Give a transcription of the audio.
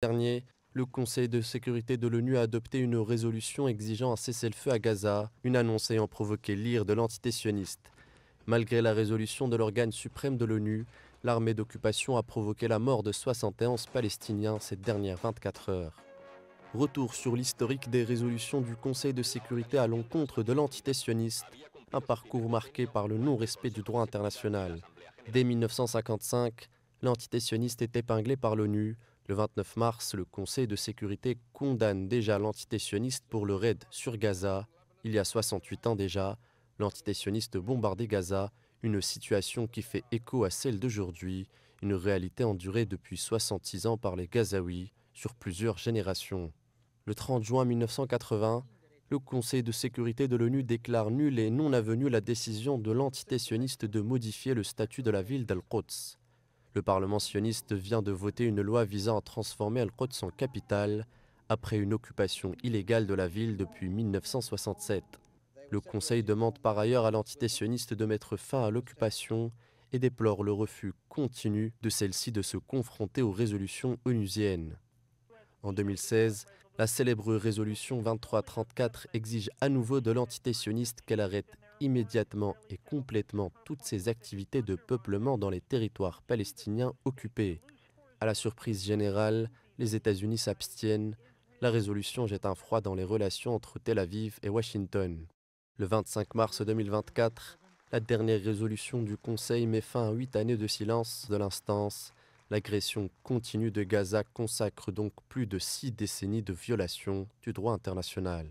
dernier, le Conseil de sécurité de l'ONU a adopté une résolution exigeant un cessez-le-feu à Gaza, une annonce ayant provoqué l'ire de l'entité sioniste. Malgré la résolution de l'organe suprême de l'ONU, l'armée d'occupation a provoqué la mort de 71 Palestiniens ces dernières 24 heures. Retour sur l'historique des résolutions du Conseil de sécurité à l'encontre de l'entité sioniste, un parcours marqué par le non-respect du droit international. Dès 1955, l'entité sioniste est épinglée par l'ONU le 29 mars, le Conseil de sécurité condamne déjà l'entité sioniste pour le raid sur Gaza. Il y a 68 ans déjà, l'entité sioniste bombardait Gaza, une situation qui fait écho à celle d'aujourd'hui, une réalité endurée depuis 66 ans par les Gazaouis sur plusieurs générations. Le 30 juin 1980, le Conseil de sécurité de l'ONU déclare nulle et non avenu la décision de l'entité sioniste de modifier le statut de la ville d'Al-Quds. Le Parlement sioniste vient de voter une loi visant à transformer Al-Quds en capitale après une occupation illégale de la ville depuis 1967. Le Conseil demande par ailleurs à l'entité sioniste de mettre fin à l'occupation et déplore le refus continu de celle-ci de se confronter aux résolutions onusiennes. En 2016, la célèbre résolution 2334 exige à nouveau de l'entité sioniste qu'elle arrête immédiatement et complètement toutes ces activités de peuplement dans les territoires palestiniens occupés. À la surprise générale, les États-Unis s'abstiennent. La résolution jette un froid dans les relations entre Tel Aviv et Washington. Le 25 mars 2024, la dernière résolution du Conseil met fin à huit années de silence de l'instance. L'agression continue de Gaza consacre donc plus de six décennies de violations du droit international.